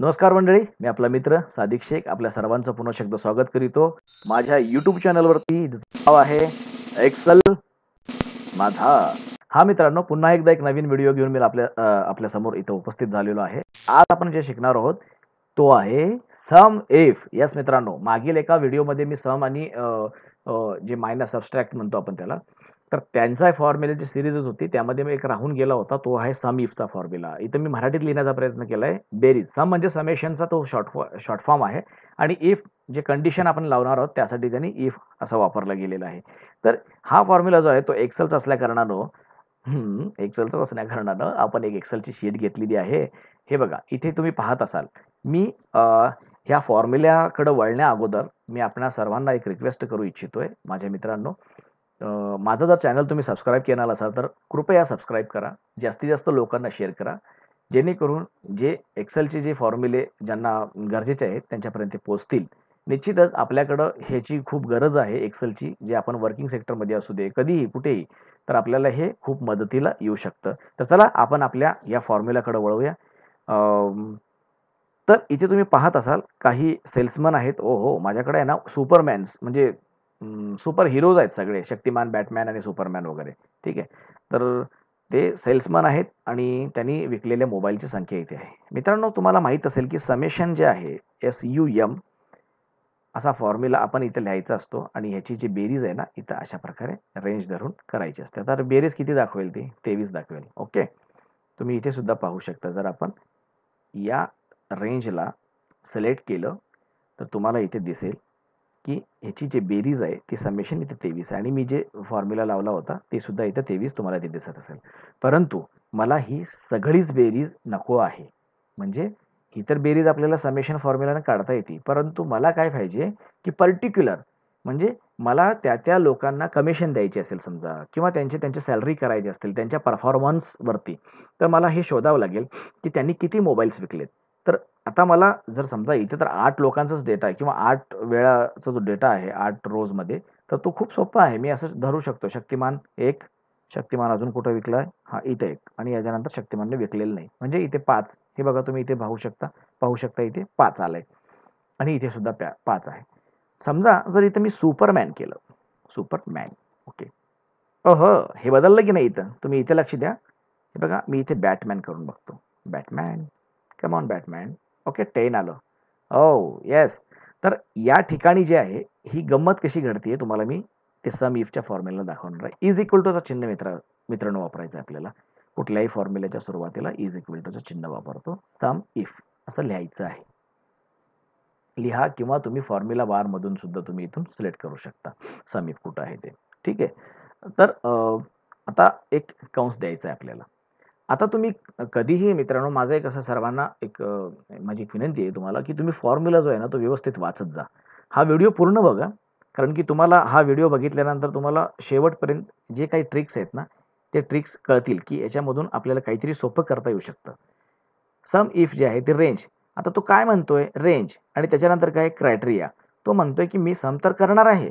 नमस्कार मंडळी मी आपला मित्र सादिक शेख आपल्या सर्वांचं पुन्हा शब्द स्वागत करीतो माझ्या युट्यूब चॅनलवरती नाव आहे एक्सल माझा हा मित्रांनो पुन्हा एकदा एक नवीन व्हिडिओ घेऊन मी आपल्या आपल्या समोर इथं उपस्थित झालेलो आहे आज आपण जे शिकणार आहोत तो आहे सम एफ यस मित्रांनो मागील एका व्हिडिओमध्ये मी सम आणि जे मायनस सबस्ट्रॅक्ट म्हणतो आपण त्याला तर त्यांचा फॉर्म्युला जी सिरीजच होती त्यामध्ये मी एक राहून गेला होता तो आहे सम इफचा फॉर्म्युला इथं मी मराठीत लिहिण्याचा प्रयत्न केला आहे बेरीज सम म्हणजे समेशनचा तो शॉर्ट फॉ शॉर्ट फॉर्म आहे आणि इफ जे कंडिशन आपण लावणार आहोत त्यासाठी त्यांनी इफ असा वापरला गेलेला आहे तर हा फॉर्म्युला जो आहे तो एक्सेलचा असल्याकारणानं एक्सेलचाच असल्याकारणानं आपण एक एक्सेलची शीट घेतलेली आहे हे बघा इथे तुम्ही पाहत असाल मी ह्या फॉर्म्युल्याकडं वळण्या अगोदर मी आपल्या सर्वांना एक रिक्वेस्ट करू इच्छितोय माझ्या मित्रांनो माझं जर चॅनल तुम्ही सबस्क्राईब केला असाल तर कृपया सबस्क्राईब करा जास्तीत जास्त लोकांना शेअर करा जेणेकरून जे एक्सेलचे जे फॉर्म्युले ज्यांना गरजेचे आहेत त्यांच्यापर्यंत पोचतील निश्चितच आपल्याकडं ह्याची खूप गरज आहे एक्सेलची जे आपण वर्किंग सेक्टरमध्ये असू दे कधीही कुठेही तर आपल्याला हे खूप मदतीला येऊ शकतं तर चला आपण आपल्या या फॉर्म्युलाकडे वळवूया तर इथे तुम्ही पाहत असाल काही सेल्समन आहेत ओ हो माझ्याकडे आहे ना सुपरमॅन्स म्हणजे सुपर हिरोज आहेत सगळे शक्तिमान बॅटमॅन आणि सुपरमॅन वगैरे ठीक आहे तर ते सेल्समन आहेत आणि त्यांनी विकलेल्या मोबाईलची संख्या इथे आहे मित्रांनो तुम्हाला माहीत असेल की समेशन जे आहे एस यू एम असा फॉर्म्युला आपण इथे लिहायचा असतो आणि ह्याची जी बेरीज आहे ना इथं अशा प्रकारे रेंज धरून करायची असते तर बेरीज किती दाखवेल ती तेवीस दाखवेल ओके तुम्ही इथे सुद्धा पाहू शकता जर आपण या रेंजला सिलेक्ट केलं तर तुम्हाला इथे दिसेल की ह्याची जे बेरीज आहे ती समेशन इथे तेवीस आहे आणि मी जे फॉर्म्युला लावला होता ते सुद्धा इथे तेवीस तुम्हाला ते दिसत असेल परंतु मला ही सगळीच बेरीज नको आहे म्हणजे इतर बेरीज आपल्याला समेशन फॉर्म्युलाने काढता येते परंतु मला काय पाहिजे की पर्टिक्युलर म्हणजे मला त्या त्या लोकांना कमिशन द्यायची असेल समजा किंवा त्यांची त्यांची सॅलरी करायची असतील त्यांच्या परफॉर्मन्सवरती तर मला हे शोधावं लागेल की त्यांनी किती मोबाईल्स विकलेत आता मला जर समजा इथे तर आठ लोकांचाच डेटा आहे किंवा आठ वेळाचा जो डेटा आहे आठ रोज मध्ये तर तो खूप सोपा आहे मी असं धरू शकतो शक्तिमान एक शक्तिमान अजून कुठं विकला आहे हा इथे एक आणि याच्यानंतर शक्तिमानने विकलेलं नाही म्हणजे इथे पाच हे बघा तुम्ही इथे पाहू शकता पाहू शकता इथे पाच आलंय आणि इथे सुद्धा पाच आहे समजा जर इथे मी सुपरमॅन केलं सुपरमॅन ओके अह हे बदललं की नाही इथं तुम्ही इथे लक्ष द्या हे बघा मी इथे बॅटमॅन करून बघतो batman come on batman okay ten आलं हो oh, येस तर या ठिकाणी जे आहे ही गंमत कशी घडतीये तुम्हाला मी ते सम इफच्या फॉर्म्युला दाखवणार आहे इज इक्वल टूचा चिन्ह मित्र मित्रांनो वापरायचं आहे आपल्याला कुठल्याही फॉर्म्युल्याच्या सुरुवातीला इज इक्वल टूचं चिन्ह वापरतो सम इफ असं लिहायचं आहे लिहा किंवा तुम्ही फॉर्म्युला मधून सुद्धा तुम्ही इथून सिलेक्ट करू शकता सम इफ कुठं आहे ते ठीक आहे तर आता एक कंस द्यायचा आहे आपल्याला आता तुम्ही कधीही मित्रांनो माझा एक असं सर्वांना एक माझी एक विनंती आहे तुम्हाला की तुम्ही फॉर्म्युला जो आहे ना तो व्यवस्थित वाचत जा हा व्हिडिओ पूर्ण बघा कारण की तुम्हाला हा व्हिडिओ बघितल्यानंतर तुम्हाला शेवटपर्यंत जे काही ट्रिक्स आहेत ना ते ट्रिक्स कळतील की याच्यामधून आपल्याला काहीतरी सोपं करता येऊ शकतं सम इफ जे आहे ते रेंज आता तो काय म्हणतोय रेंज आणि त्याच्यानंतर काय क्रायटेरिया तो म्हणतोय की मी सम तर करणार आहे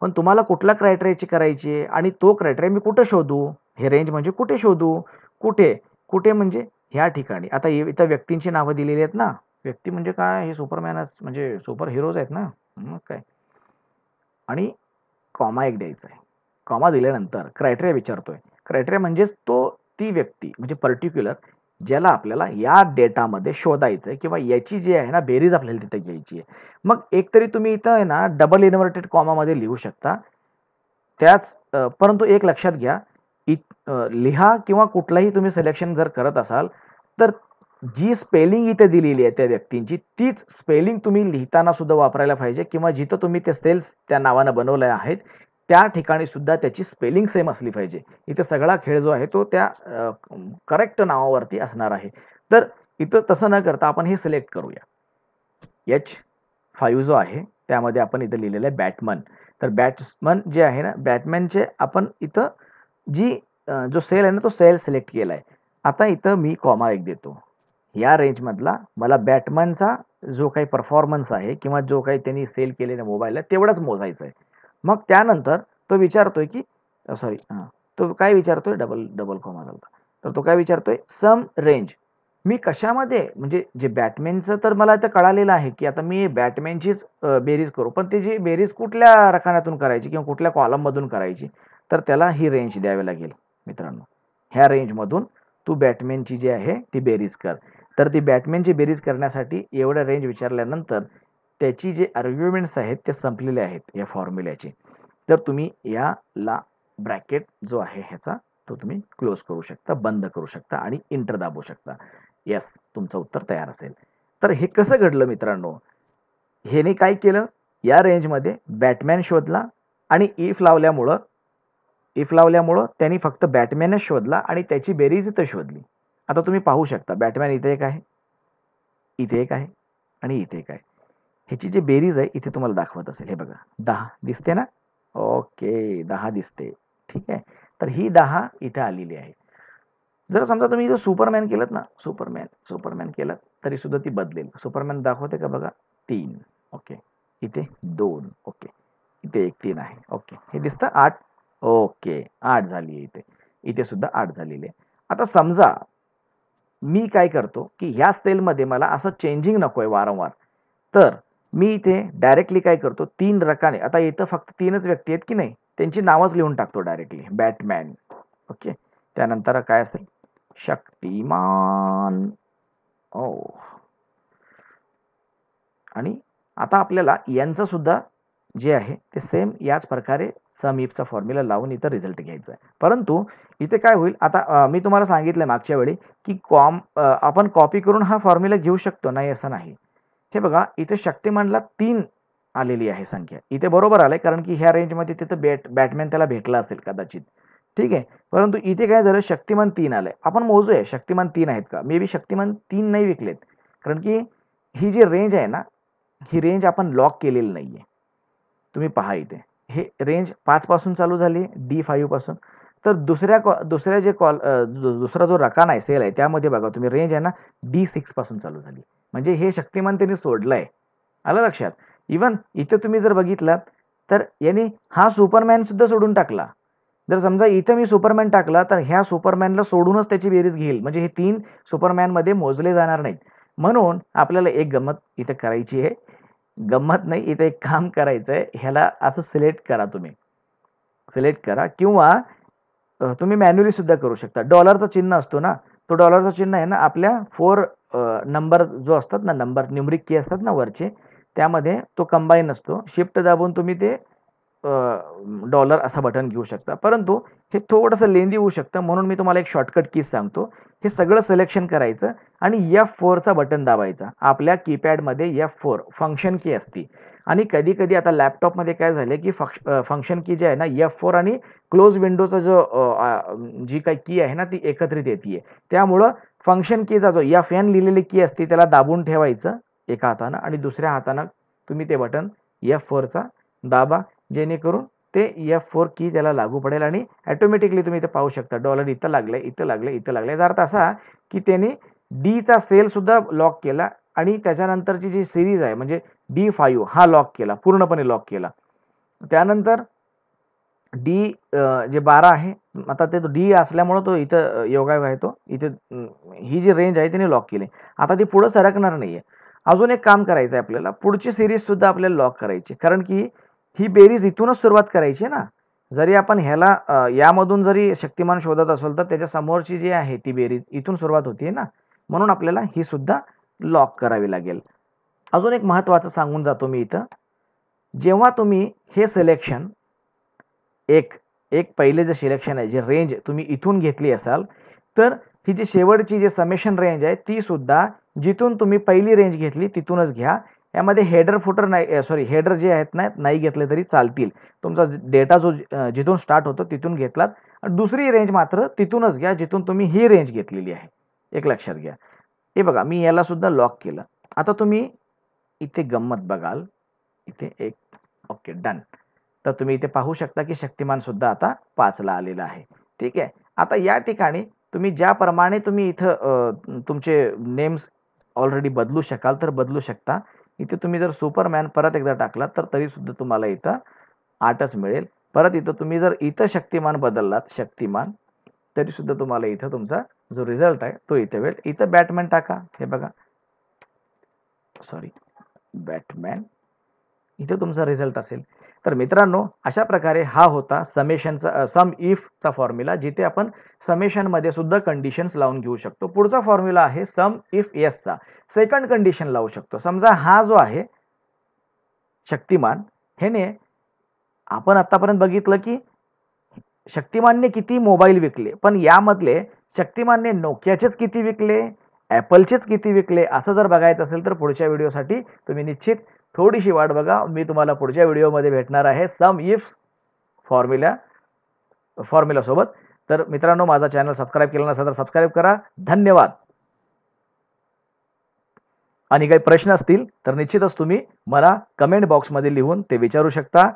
पण तुम्हाला कुठला क्रायटेरियाची करायची आहे आणि तो क्रायटेरिया मी कुठं शोधू हे रेंज म्हणजे कुठे शोधू कुठे कुठे म्हणजे ह्या ठिकाणी आता इथं व्यक्तींची नावं दिलेली आहेत ना व्यक्ती म्हणजे काय हे सुपरमॅनच म्हणजे सुपर हिरोज आहेत ना मग काय आणि कॉमा एक द्यायचा आहे कॉमा दिल्यानंतर क्रायटेरिया विचारतोय क्रायटेरिया म्हणजेच तो ती व्यक्ती म्हणजे पर्टिक्युलर ज्याला आपल्याला या डेटामध्ये शोधायचं आहे किंवा याची जी आहे ना बेरीज आपल्याला तिथे घ्यायची आहे मग एकतरी तुम्ही इथं आहे ना डबल इन्व्हर्टेड कॉमामध्ये लिहू शकता त्याच परंतु एक लक्षात घ्या इत लिहा किंवा कुठलाही तुम्ही सिलेक्शन जर करत असाल तर जी स्पेलिंग इथे दिलेली आहे त्या व्यक्तींची तीच स्पेलिंग तुम्ही लिहिताना सुद्धा वापरायला पाहिजे किंवा जिथं तुम्ही ते सेल्स त्या नावानं बनवल्या आहेत त्या ठिकाणी सुद्धा त्याची स्पेलिंग सेम असली पाहिजे इथे सगळा खेळ जो आहे तो त्या करेक्ट नावावरती असणार आहे तर इथं तसं न करता आपण हे सिलेक्ट करूया एच फाईव्ह जो आहे त्यामध्ये आपण इथं लिहिलेलं आहे बॅटमन तर बॅट्समन जे आहे ना बॅटमॅनचे आपण इथं जी जो सेल आहे ना तो सेल सिलेक्ट केलाय आता इथं मी कॉमा एक देतो या रेंजमधला मला बॅटमॅनचा जो काही परफॉर्मन्स आहे किंवा जो काही त्यांनी सेल केलेला मोबाईल आहे तेवढाच मोजायचा आहे मग त्यानंतर तो विचारतोय की सॉरी तो काय विचारतोय डबल डबल कॉमा झाला तर तो काय विचारतोय सम रेंज मी कशामध्ये म्हणजे जे बॅटमॅनचं तर मला आता कळालेलं आहे की आता मी बॅटमॅनचीच बेरीज करू पण ती जी बेरीज कुठल्या रखाण्यातून करायची किंवा कुठल्या मधून करायची तर त्याला ही रेंज द्यावी लागेल मित्रांनो ह्या रेंजमधून तू बॅटमॅनची जी आहे ती बेरीज कर तर ती बॅटमॅनची बेरीज करण्यासाठी एवढ्या रेंज विचारल्यानंतर त्याची जे आर्ग्युमेंट्स आहेत ते संपलेले आहेत या फॉर्म्युल्याचे तर तुम्ही याला ब्रॅकेट जो आहे ह्याचा तो तुम्ही क्लोज करू शकता बंद करू शकता आणि इंटर दाबू शकता यस तुमचं उत्तर तयार असेल तर हे कसं घडलं मित्रांनो हेने काय केलं या रेंजमध्ये बॅटमॅन शोधला आणि इफ लावल्यामुळं इफ लावल्यामुळं त्यांनी फक्त बॅटमॅनच शोधला आणि त्याची बेरीज इथं शोधली आता तुम्ही पाहू शकता बॅटमॅन इथे एक आहे इथे एक आहे आणि इथे एक आहे ह्याची जी बेरीज आहे इथे तुम्हाला दाखवत असेल हे बघा दहा दिसते ना ओके दहा दिसते ठीक आहे तर ही दहा इथे आलेली आहे जर समजा तुम्ही इथं सुपरमॅन केलं ना सुपरमॅन सुपरमॅन केलं तरी सुद्धा ती बदलेल सुपरमॅन दाखवते का बघा तीन ओके इथे दोन ओके इथे एक तीन आहे ओके हे दिसतं आठ ओके आठ झाली इथे इथे सुद्धा आठ झालेली आहे आता समजा मी काय करतो की ह्या स्टेलमध्ये मला असं चेंजिंग नकोय वारंवार तर मी इथे डायरेक्टली काय करतो तीन रकाने आता इथं फक्त तीनच व्यक्ती आहेत की नाही त्यांची नावच लिहून टाकतो डायरेक्टली बॅटमॅन ओके त्यानंतर काय असेल शक्तिमान ओ आणि आता आपल्याला यांचं सुद्धा जे आहे ते सेम याच प्रकारे सम मीपचा फॉर्म्युला लावून इथं रिझल्ट घ्यायचा आहे परंतु इथे काय होईल आता मी तुम्हाला सांगितलं मागच्या वेळी की कॉम आपण कॉपी करून हा फॉर्म्युला घेऊ शकतो नाही असं नाही हे बघा इथे शक्तिमानला तीन आलेली आहे संख्या इथे बरोबर आलं कारण की ह्या रेंजमध्ये तिथं बॅट बॅटमॅन त्याला भेटला असेल कदाचित ठीक आहे परंतु इथे काय झालं शक्तिमान तीन आलं आपण मोजूया शक्तिमान तीन आहेत का मे बी शक्तिमान तीन नाही विकलेत कारण की ही जी रेंज आहे ना ही रेंज आपण लॉक केलेली नाही आहे तुम्ही पहा इथे हे रेंज पाचपासून चालू झाली डी पासून तर दुसऱ्या कॉ दुसऱ्या जे कॉल दुसरा जो रकान आहे सेल आहे त्यामध्ये बघा तुम्ही रेंज आहे ना डी सिक्सपासून चालू झाली म्हणजे हे शक्तिमान त्यांनी सोडलं आहे आलं लक्षात इवन इथं तुम्ही जर बघितलात तर याने हा सुपरमॅनसुद्धा सोडून टाकला जर समजा इथं मी सुपरमॅन टाकला तर ह्या सुपरमॅनला सोडूनच त्याची बेरीज घेईल म्हणजे हे तीन सुपरमॅनमध्ये मोजले जाणार नाहीत म्हणून आपल्याला एक गंमत इथं करायची आहे गंमत नाही इथं एक काम करायचं आहे ह्याला असं सिलेक्ट करा तुम्ही सिलेक्ट करा किंवा तुम्ही मॅन्युअली सुद्धा करू शकता डॉलरचा चिन्ह असतो ना तो डॉलरचं चिन्ह आहे ना आपल्या फोर नंबर जो असतात ना नंबर न्युमरिक की असतात ना वरचे त्यामध्ये तो कंबाईन असतो शिफ्ट दाबून तुम्ही ते डॉलर असा बटन घेऊ शकता परंतु हे थोडंसं लेंदी होऊ शकतं म्हणून मी तुम्हाला एक शॉर्टकट की सांगतो हे सगळं सिलेक्शन करायचं आणि एफ फोरचा बटन दाबायचा आपल्या कीपॅडमध्ये एफ फोर फंक्शन की असती आणि कधी कधी आता लॅपटॉपमध्ये काय झालं की फंक्शन की जे आहे ना एफ फोर आणि क्लोज विंडोचा जो जी काही की आहे ना ती एकत्रित येते त्यामुळं फंक्शन कीचा जो एफ एन लिहिलेली की असते त्याला दाबून ठेवायचं एका हातानं आणि दुसऱ्या हातानं तुम्ही ते बटन एफ फोरचा दाबा जेणेकरून ते एफ फोर की त्याला लागू पडेल आणि ॲटोमॅटिकली तुम्ही इथं पाहू शकता डॉलर इथं लागलं इथं लागलं इथं लागलं याचा अर्थ असा की त्याने डीचा सेलसुद्धा लॉक केला आणि त्याच्यानंतरची जी सिरीज आहे म्हणजे डी फाईव्ह हा लॉक केला पूर्णपणे लॉक केला त्यानंतर डी जे बारा आहे आता ते डी असल्यामुळं तो इथं योगायोग आहे तो इथे ही जी रेंज आहे त्याने लॉक केली आता ती पुढं सरकणार नाही आहे अजून एक काम करायचं आहे आपल्याला पुढची सिरीजसुद्धा आपल्याला लॉक करायची कारण की ही बेरीज इथूनच सुरुवात करायची ना जरी आपण ह्याला यामधून जरी शक्तिमान शोधत असेल तर त्याच्या समोरची जी आहे ती बेरीज इथून सुरुवात होती ना म्हणून आपल्याला ही सुद्धा लॉक करावी लागेल अजून एक महत्वाचं सांगून जातो मी इथं जेव्हा तुम्ही हे सिलेक्शन एक एक पहिले जे सिलेक्शन आहे जे रेंज तुम्ही इथून घेतली असाल तर ही जी शेवटची जी समेशन रेंज आहे ती सुद्धा जिथून तुम्ही पहिली रेंज घेतली तिथूनच घ्या यामध्ये हेडर फुटर नाही सॉरी हेडर जे आहेत ना नाही घेतले तरी चालतील तुमचा डेटा जो जिथून स्टार्ट होतो तिथून घेतलात आणि दुसरी रेंज मात्र तिथूनच घ्या जिथून तुम्ही ही रेंज घेतलेली आहे एक लक्षात घ्या हे बघा मी याला सुद्धा लॉक केलं आता तुम्ही इथे गंमत बघाल इथे एक ओके डन तर तुम्ही इथे पाहू शकता की शक्तिमान सुद्धा आता पाचला आलेला आहे ठीक आहे आता या ठिकाणी तुम्ही ज्याप्रमाणे तुम्ही इथं तुमचे नेम्स ऑलरेडी बदलू शकाल तर बदलू शकता इथे तुम्ही जर सुपरमॅन परत एकदा टाकलात तर तरी सुद्धा तुम्हाला इथं आठच मिळेल परत इथं तुम्ही जर इथं शक्तिमान बदललात शक्तिमान तरीसुद्धा तुम्हाला इथं तुमचा जो रिझल्ट आहे तो इथे मिळेल इथं बॅटमॅन टाका हे बघा सॉरी बॅटमॅन इथे तुमचा रिझल्ट असेल तर मित्रांनो अशा प्रकारे हा होता समेशनचा सम इफचा फॉर्म्युला जिथे आपण समेशनमध्ये सुद्धा कंडिशन्स लावून घेऊ शकतो पुढचा फॉर्म्युला आहे सम इफ चा सेकंड कंडिशन लावू शकतो समजा हा जो आहे शक्तिमान हेने आपण आतापर्यंत बघितलं की शक्तिमानने किती मोबाईल विकले पण यामधले शक्तिमानने नोकियाचेच किती विकले ॲपलचेच किती विकले असं जर बघायचं असेल तर पुढच्या व्हिडिओसाठी तुम्ही निश्चित थोडीशी वाट बघा मी तुम्हाला पुढच्या व्हिडिओमध्ये भेटणार आहे सम इफ फॉर्म्युला फॉर्म्युलासोबत तर मित्रांनो माझा चॅनल सबस्क्राईब केला नसेल तर सबस्क्राईब करा धन्यवाद आणि काही प्रश्न असतील तर निश्चितच तुम्ही मला कमेंट बॉक्समध्ये लिहून ते विचारू शकता